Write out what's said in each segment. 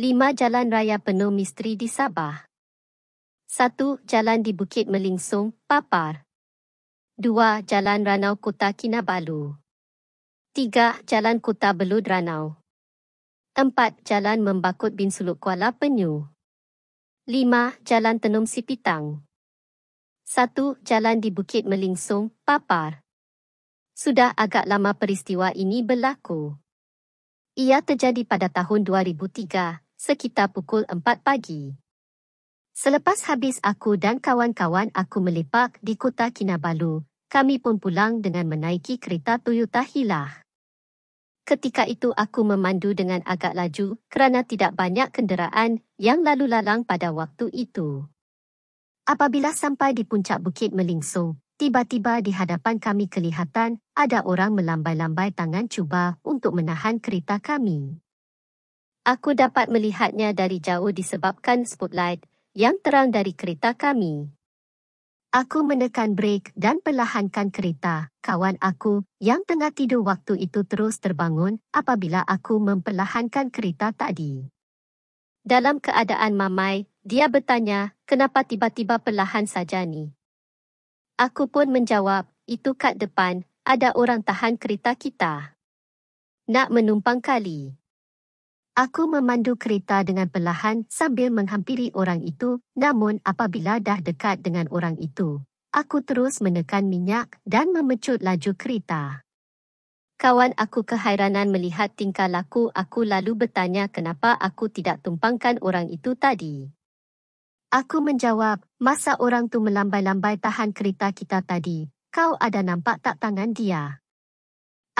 Lima Jalan Raya Penuh Misteri di Sabah Satu, Jalan di Bukit Melingsung, Papar Dua, Jalan Ranau Kota Kinabalu Tiga, Jalan Kota Belud Ranau Empat, Jalan Membakut Bin Suluk Kuala Penyu Lima, Jalan Tenom Sipitang Satu, Jalan di Bukit Melingsung, Papar Sudah agak lama peristiwa ini berlaku. Ia terjadi pada tahun 2003 sekitar pukul 4 pagi. Selepas habis aku dan kawan-kawan aku melepak di kota Kinabalu, kami pun pulang dengan menaiki kereta Toyota Hilah. Ketika itu aku memandu dengan agak laju kerana tidak banyak kenderaan yang lalu lalang pada waktu itu. Apabila sampai di puncak bukit melingsung, tiba-tiba di hadapan kami kelihatan ada orang melambai-lambai tangan cuba untuk menahan kereta kami aku dapat melihatnya dari jauh disebabkan spotlight yang terang dari kereta kami. Aku menekan brek dan perlahankan kereta. Kawan aku yang tengah tidur waktu itu terus terbangun apabila aku memperlahankan kereta tadi. Dalam keadaan mamai, dia bertanya, kenapa tiba-tiba perlahan saja ni? Aku pun menjawab, itu kat depan, ada orang tahan kereta kita. Nak menumpang kali. Aku memandu kereta dengan perlahan sambil menghampiri orang itu, namun apabila dah dekat dengan orang itu, aku terus menekan minyak dan memecut laju kereta. Kawan aku keheranan melihat tingkah laku aku lalu bertanya kenapa aku tidak tumpangkan orang itu tadi. Aku menjawab, masa orang tu melambai-lambai tahan kereta kita tadi, kau ada nampak tak tangan dia?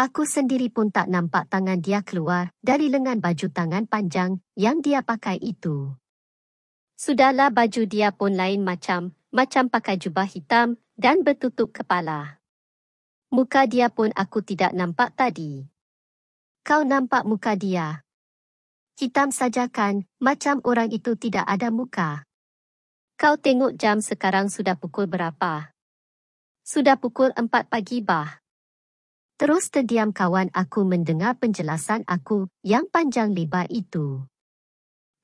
Aku sendiri pun tak nampak tangan dia keluar dari lengan baju tangan panjang yang dia pakai itu. Sudahlah baju dia pun lain macam, macam pakai jubah hitam dan bertutup kepala. Muka dia pun aku tidak nampak tadi. Kau nampak muka dia. Hitam saja kan, macam orang itu tidak ada muka. Kau tengok jam sekarang sudah pukul berapa? Sudah pukul 4 pagi bah. Terus terdiam kawan aku mendengar penjelasan aku yang panjang lebar itu.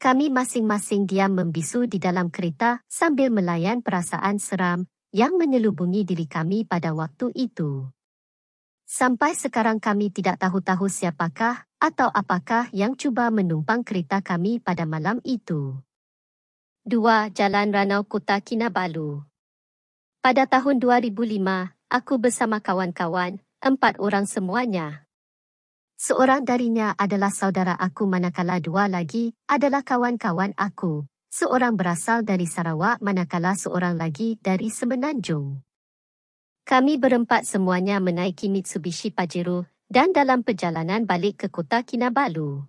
Kami masing-masing diam membisu di dalam kereta sambil melayan perasaan seram yang menyelubungi diri kami pada waktu itu. Sampai sekarang kami tidak tahu-tahu siapakah atau apakah yang cuba menumpang kereta kami pada malam itu. 2. Jalan Ranau Kota Kinabalu Pada tahun 2005, aku bersama kawan-kawan empat orang semuanya. Seorang darinya adalah saudara aku manakala dua lagi adalah kawan-kawan aku. Seorang berasal dari Sarawak manakala seorang lagi dari Semenanjung. Kami berempat semuanya menaiki Mitsubishi Pajero dan dalam perjalanan balik ke kota Kinabalu.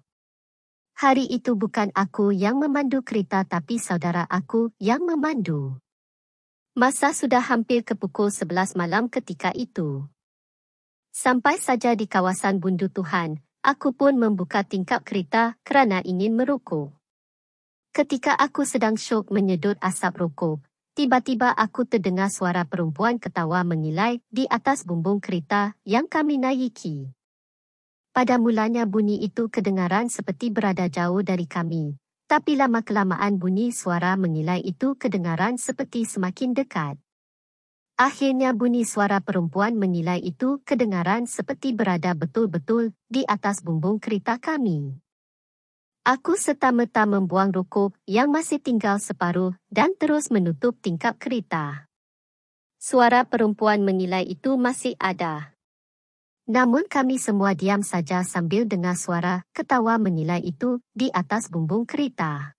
Hari itu bukan aku yang memandu kereta tapi saudara aku yang memandu. Masa sudah hampir ke pukul 11 malam ketika itu. Sampai saja di kawasan bundu Tuhan, aku pun membuka tingkap kereta kerana ingin merokok. Ketika aku sedang syok menyedut asap rokok, tiba-tiba aku terdengar suara perempuan ketawa mengilai di atas bumbung kereta yang kami naiki. Pada mulanya bunyi itu kedengaran seperti berada jauh dari kami. Tapi lama-kelamaan bunyi suara mengilai itu kedengaran seperti semakin dekat. Akhirnya bunyi suara perempuan menilai itu kedengaran seperti berada betul-betul di atas bumbung kereta kami. Aku serta-merta membuang rokok yang masih tinggal separuh dan terus menutup tingkap kereta. Suara perempuan menilai itu masih ada. Namun kami semua diam saja sambil dengar suara ketawa menilai itu di atas bumbung kereta.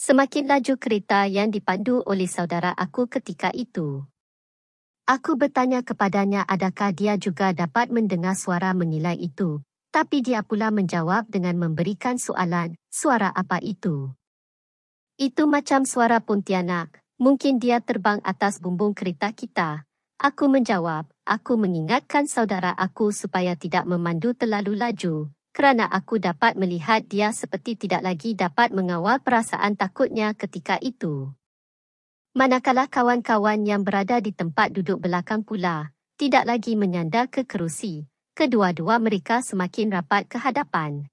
Semakin laju kereta yang dipandu oleh saudara aku ketika itu. Aku bertanya kepadanya adakah dia juga dapat mendengar suara mengilai itu. Tapi dia pula menjawab dengan memberikan soalan, suara apa itu? Itu macam suara Pontianak, mungkin dia terbang atas bumbung kereta kita. Aku menjawab, aku mengingatkan saudara aku supaya tidak memandu terlalu laju. Kerana aku dapat melihat dia seperti tidak lagi dapat mengawal perasaan takutnya ketika itu. Manakala kawan-kawan yang berada di tempat duduk belakang pula, tidak lagi menyandar ke kerusi, kedua-dua mereka semakin rapat ke hadapan.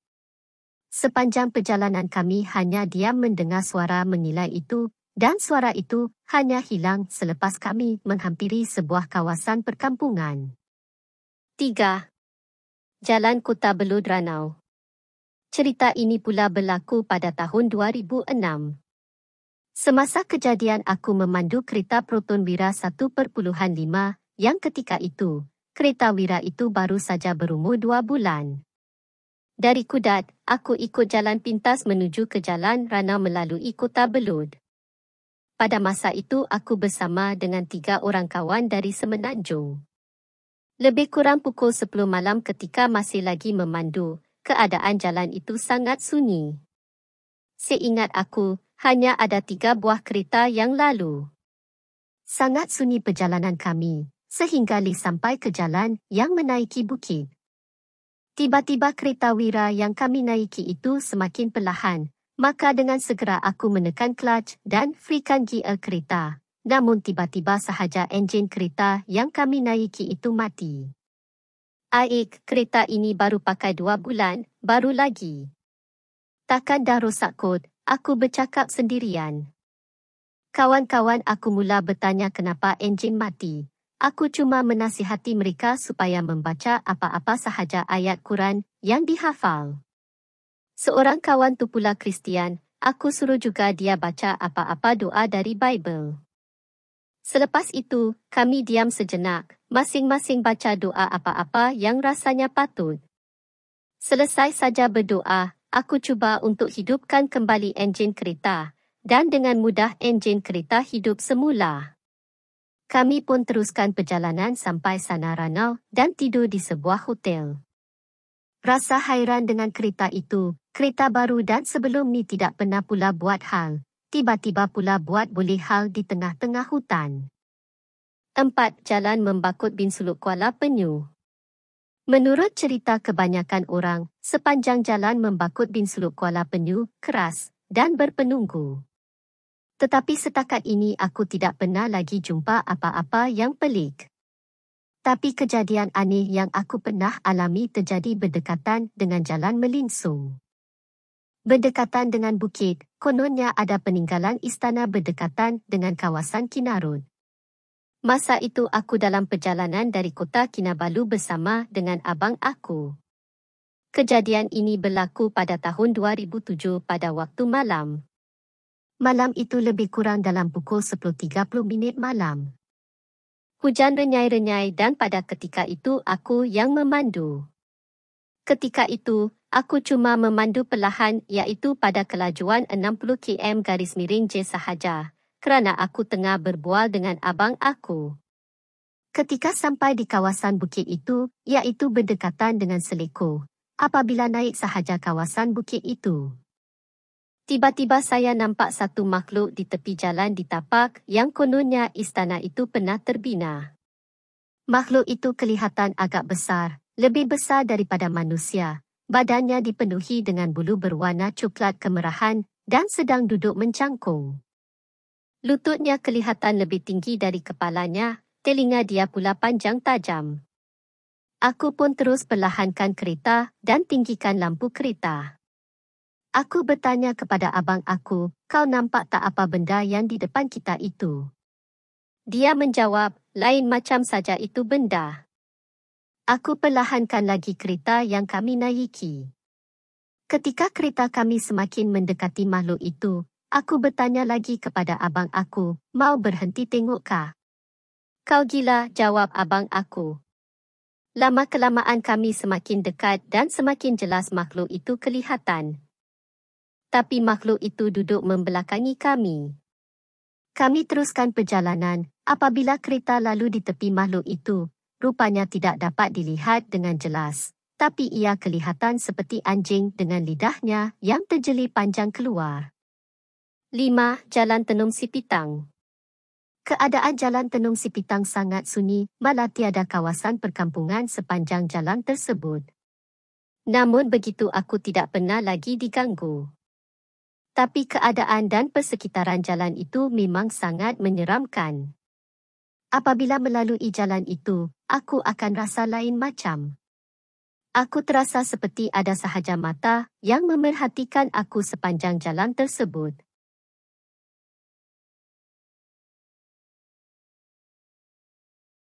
Sepanjang perjalanan kami hanya diam mendengar suara mengilai itu dan suara itu hanya hilang selepas kami menghampiri sebuah kawasan perkampungan. 3. Jalan Kota Belud Ranau Cerita ini pula berlaku pada tahun 2006. Semasa kejadian aku memandu kereta Proton Wira 1.5 yang ketika itu, kereta Wira itu baru saja berumur 2 bulan. Dari Kudat, aku ikut jalan pintas menuju ke jalan Rana melalui kota Belud. Pada masa itu aku bersama dengan tiga orang kawan dari Semenanjung. Lebih kurang pukul 10 malam ketika masih lagi memandu, keadaan jalan itu sangat sunyi. Seingat aku, hanya ada tiga buah kereta yang lalu. Sangat sunyi perjalanan kami, sehingga Li sampai ke jalan yang menaiki bukit. Tiba-tiba kereta wira yang kami naiki itu semakin perlahan, maka dengan segera aku menekan clutch dan freekan gear kereta. Namun tiba-tiba sahaja enjin kereta yang kami naiki itu mati. Aik, kereta ini baru pakai dua bulan, baru lagi. Takkan dah rosak kot, aku bercakap sendirian. Kawan-kawan aku mula bertanya kenapa enjin mati. Aku cuma menasihati mereka supaya membaca apa-apa sahaja ayat Quran yang dihafal. Seorang kawan tu pula Kristian, aku suruh juga dia baca apa-apa doa dari Bible. Selepas itu, kami diam sejenak, masing-masing baca doa apa-apa yang rasanya patut. Selesai saja berdoa, aku cuba untuk hidupkan kembali enjin kereta dan dengan mudah enjin kereta hidup semula. Kami pun teruskan perjalanan sampai sana ranau dan tidur di sebuah hotel. Rasa hairan dengan kereta itu, kereta baru dan sebelum ni tidak pernah pula buat hal, tiba-tiba pula buat boleh hal di tengah-tengah hutan. Tempat jalan membakut bin Suluk Kuala Penyu. Menurut cerita kebanyakan orang, sepanjang jalan membakut bin seluk Kuala Penyu, keras dan berpenunggu. Tetapi setakat ini aku tidak pernah lagi jumpa apa-apa yang pelik. Tapi kejadian aneh yang aku pernah alami terjadi berdekatan dengan jalan melinsung. Berdekatan dengan bukit, kononnya ada peninggalan istana berdekatan dengan kawasan Kinarun, Masa itu aku dalam perjalanan dari kota Kinabalu bersama dengan abang aku. Kejadian ini berlaku pada tahun 2007 pada waktu malam. Malam itu lebih kurang dalam pukul 10.30 minit malam. Hujan renyai-renyai dan pada ketika itu aku yang memandu. Ketika itu, aku cuma memandu perlahan iaitu pada kelajuan 60 km garis miring J sahaja kerana aku tengah berbual dengan abang aku. Ketika sampai di kawasan bukit itu, iaitu berdekatan dengan seleko, apabila naik sahaja kawasan bukit itu. Tiba-tiba saya nampak satu makhluk di tepi jalan di tapak yang kononnya istana itu pernah terbina. Makhluk itu kelihatan agak besar, lebih besar daripada manusia. Badannya dipenuhi dengan bulu berwarna coklat kemerahan dan sedang duduk mencangkung. Lututnya kelihatan lebih tinggi dari kepalanya, telinga dia pula panjang tajam. Aku pun terus perlahankan kereta dan tinggikan lampu kereta. Aku bertanya kepada abang aku, kau nampak tak apa benda yang di depan kita itu? Dia menjawab, lain macam saja itu benda. Aku perlahankan lagi kereta yang kami naiki. Ketika kereta kami semakin mendekati makhluk itu, Aku bertanya lagi kepada abang aku, mau berhenti tengokkah? Kau gila, jawab abang aku. Lama kelamaan kami semakin dekat dan semakin jelas makhluk itu kelihatan. Tapi makhluk itu duduk membelakangi kami. Kami teruskan perjalanan, apabila kereta lalu di tepi makhluk itu, rupanya tidak dapat dilihat dengan jelas. Tapi ia kelihatan seperti anjing dengan lidahnya yang terjeli panjang keluar. 5. Jalan Tenung Sipitang Keadaan Jalan Tenung Sipitang sangat sunyi, malah tiada kawasan perkampungan sepanjang jalan tersebut. Namun begitu aku tidak pernah lagi diganggu. Tapi keadaan dan persekitaran jalan itu memang sangat menyeramkan. Apabila melalui jalan itu, aku akan rasa lain macam. Aku terasa seperti ada sahaja mata yang memerhatikan aku sepanjang jalan tersebut.